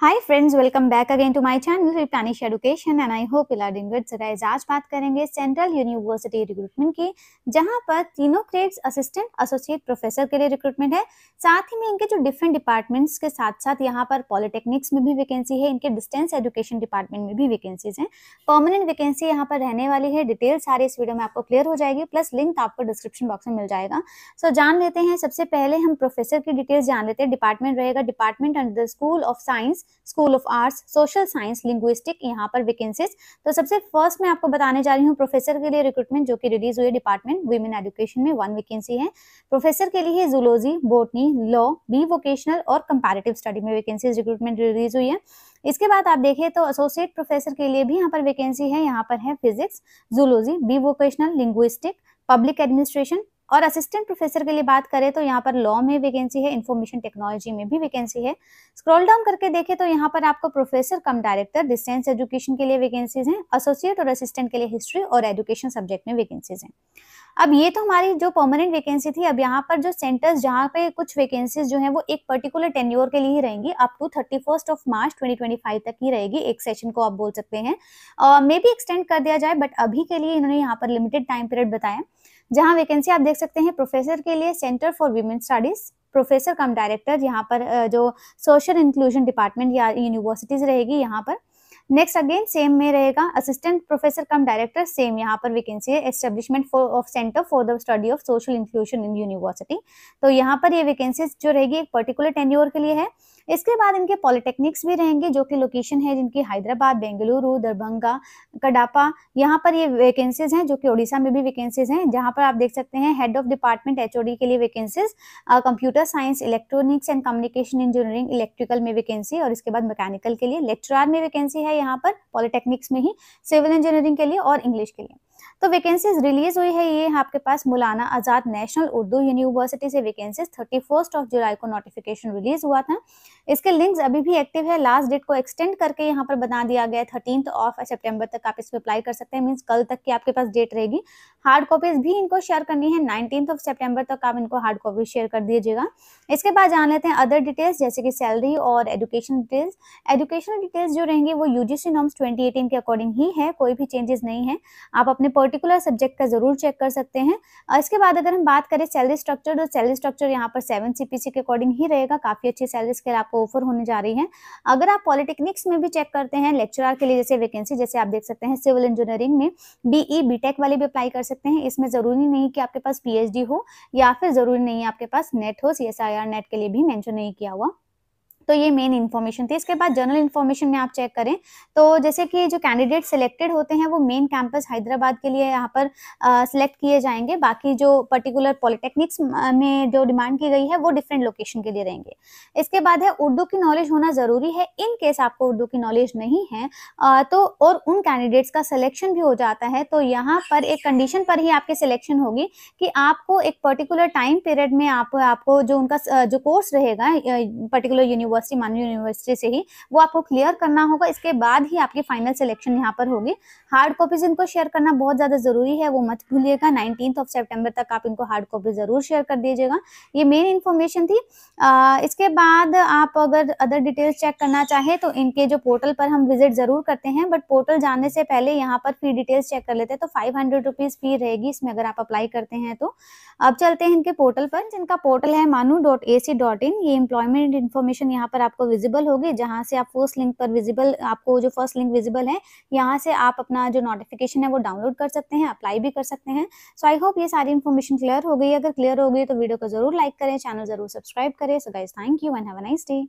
hi friends welcome back again to my channel Tanish education and I hope इला doing good guys आज बात करेंगे central university recruitment की जहां पर तीनों ग्रेड्स असिस्टेंट एसोसिएट प्रोफेसर के लिए रिक्रूटमेंट है साथ ही में इनके जो डिफरेंट डिपार्टमेंट्स के साथ साथ यहां पर पॉलिटेक्निक्स में भी वैकेंसी है इनके डिस्टेंस एजुकेशन डिपार्टमेंट में भी वैकेंसीज हैं परमानेंट वैकेंसी यहाँ पर रहने वाली है डिटेल सारी इस वीडियो में आपको क्लियर हो जाएगी प्लस लिंक तो आपको डिस्क्रिप्शन बॉक्स में मिल जाएगा सो जान लेते हैं सबसे पहले हम प्रोफेसर की डिटेल्स जान लेते हैं डिपार्टमेंट रहेगा department under the school of science school of arts social science linguistic यहाँ पर वैकेंसीज तो सबसे फर्स्ट मैं आपको बताने जा रही हूँ प्रोफेसर के लिए रिक्रूटमेंट जो कि रिलीज हुई डिपार्टमेंट वुमेन एजुकेशन में वन वैकेंसी है प्रोफेसर के लिए zoology botany law B vocational और कंपेरेटिव स्टडी में वैकेंसीज रिक्रूटमेंट रिलीज हुई है इसके बाद आप देखें तो एसोसिएट प्रोफेसर के लिए भी यहाँ पर वैकेंसी है यहाँ पर है physics zoology B vocational linguistic public administration और असिस्टेंट प्रोफेसर के लिए बात करें तो यहाँ पर लॉ में वैकेंसी है इन्फॉर्मेशन टेक्नोलॉजी में भी वैकेंसी है स्क्रॉल डाउन करके देखें तो यहाँ पर आपको professor cum director distance education के लिए वैकेंसीज हैं एसोसिएट और असिस्टेंट के लिए हिस्ट्री और एजुकेशन सब्जेक्ट में वैकेंसीज हैं अब ये तो हमारी जो परमानेंट वैकेंसी थी अब यहाँ पर जो सेंटर्स जहाँ पे कुछ वैकेंसीज जो है वो एक पर्टिकुलर टेन्योर के लिए ही रहेंगी up to thirty first of March 2025 तक ही रहेगी एक सेशन को आप बोल सकते हैं मे बी एक्सटेंड कर दिया जाए बट अभी के लिए इन्होंने यहाँ पर लिमिटेड टाइम पीरियड बताया जहां वैकेंसी आप देख सकते हैं प्रोफेसर के लिए centre for women studies professor cum director यहाँ पर जो सोशल इंक्लूजन डिपार्टमेंट या यूनिवर्सिटीज रहेगी यहाँ पर नेक्स्ट अगेन सेम में रहेगा assistant professor cum director same यहाँ पर वैकेंसी है establishment of centre for the study of social inclusion in university तो यहाँ पर ये वैकेंसीज जो रहेगी एक पर्टिकुलर टेन्योर के लिए है इसके बाद इनके पॉलिटेक्निक्स भी रहेंगे जो कि लोकेशन है जिनकी हैदराबाद बेंगलुरु दरभंगा कडापा यहाँ पर ये वैकेंसीज हैं जो कि उड़ीसा में भी वैकेंसीज हैं जहाँ पर आप देख सकते हैं हेड ऑफ डिपार्टमेंट एच के लिए vacancies computer science electronics and communication engineering electrical में वैकेंसी और इसके बाद मैकेनिकल के लिए लेक्चरार में वैकेंसी है यहाँ पर पॉलिटेक्निक्स में ही सिविल इंजीनियरिंग के लिए और इंग्लिश के लिए तो वैकेंसीज रिलीज हुई है ये आपके पास मौलाना आज़ाद नेशनल उर्दू यूनिवर्सिटी से vacancies thirty first of July को नोटिफिकेशन रिलीज हुआ था इसके लिंक्स अभी भी एक्टिव है लास्ट डेट को एक्सटेंड करके यहाँ पर बना दिया गया थर्टीन ऑफ सेप्टेम्बर तक आप इसमें अप्लाई कर सकते हैं मीन्स कल तक की आपके पास डेट रहेगी हार्ड कॉपीज भी इनको शेयर करनी है नाइनटीन ऑफ सेप्टेम्बर तक आप इनको हार्ड कॉपी शेयर कर दीजिएगा इसके बाद जान लेते हैं अदर डिटेल्स जैसे कि सैलरी और एजुकेशन डिटेल्स एजुकेशनल डिटेल्स जो रहेंगे वो यूजीसी नॉर्म्स 2018 के अकॉर्डिंग ही है कोई भी चेंजेस नहीं है आप अपने पर्टिकुलर पर्टिकुलर सब्जेक्ट का ज़रूर चेक कर सकते हैं इसके बाद अगर हम बात करें सैलरी स्ट्रक्चर तो सैलरी स्ट्रक्चर यहाँ पर सेवन सी के अकॉर्डिंग ही रहेगा काफ़ी अच्छी सैलरी स्केल आपको ऑफर होने जा रही है अगर आप पॉलिटेक्निक्स में भी चेक करते हैं लेक्चरार के लिए जैसे वैकेंसी जैसे आप देख सकते हैं सिविल इंजीनियरिंग में बीई बीटेक e, वाले भी अप्लाई कर सकते हैं इसमें ज़रूरी नहीं कि आपके पास पीएचडी हो या फिर ज़रूरी नहीं आपके पास नेट हो सी नेट के लिए भी मैंशन नहीं किया हुआ तो ये मेन इन्फॉर्मेशन थी इसके बाद जनरल इन्फॉर्मेशन में आप चेक करें तो जैसे कि जो कैंडिडेट सिलेक्टेड होते हैं वो मेन कैंपस हैदराबाद के लिए यहाँ पर सिलेक्ट किए जाएंगे बाकी जो पर्टिकुलर पॉलिटेक्निक्स में जो डिमांड की गई है वो डिफरेंट लोकेशन के लिए रहेंगे इसके बाद है उर्दू की नॉलेज होना ज़रूरी है इन केस आपको उर्दू की नॉलेज नहीं है तो और उन कैंडिडेट्स का सिलेक्शन भी हो जाता है तो यहाँ पर एक कंडीशन पर ही आपके सिलेक्शन होगी कि आपको एक पर्टिकुलर टाइम पीरियड में आप आपको जो उनका जो कोर्स रहेगा पर्टिकुलर यूनिवर्सिटी यूनिवर्सिटी मान्य यूनिवर्सिटी से ही वो आपको क्लियर करना होगा इसके बाद ही आपकी फाइनल सिलेक्शन यहाँ पर होगी हार्ड कॉपीज इनको शेयर करना बहुत ज़्यादा ज़रूरी है वो मत भूलिएगा नाइनटीन ऑफ सेप्टेम्बर तक आप इनको हार्ड कॉपी ज़रूर शेयर कर दीजिएगा ये मेन इन्फॉर्मेशन थी आ, इसके बाद आप अगर अदर डिटेल्स चेक करना चाहें तो इनके जो पोर्टल पर हम विजिट ज़रूर करते हैं बट पोर्टल जाने से पहले यहाँ पर फी डिटेल्स चेक कर लेते हैं तो फाइव हंड्रेड रुपीज़ फी रहेगी इसमें अगर आप अप्लाई करते हैं तो अब चलते हैं इनके पोर्टल पर जिनका पोर्टल है मानू dot A C dot in ये एम्प्लॉयमेंट इन्फॉर्मेशन यहाँ यहाँ पर आपको विजिबल होगी जहाँ से आप फर्स्ट लिंक पर विजिबल आपको जो फर्स्ट लिंक विजिबल है यहाँ से आप अपना जो नोटिफिकेशन है वो डाउनलोड कर सकते हैं अप्लाई भी कर सकते हैं सो आई होप ये सारी इन्फॉर्मेशन क्लियर हो गई अगर क्लियर हो गई तो वीडियो को जरूर लाइक करें चैनल जरूर सब्सक्राइब करें so guys thank you and have a nice day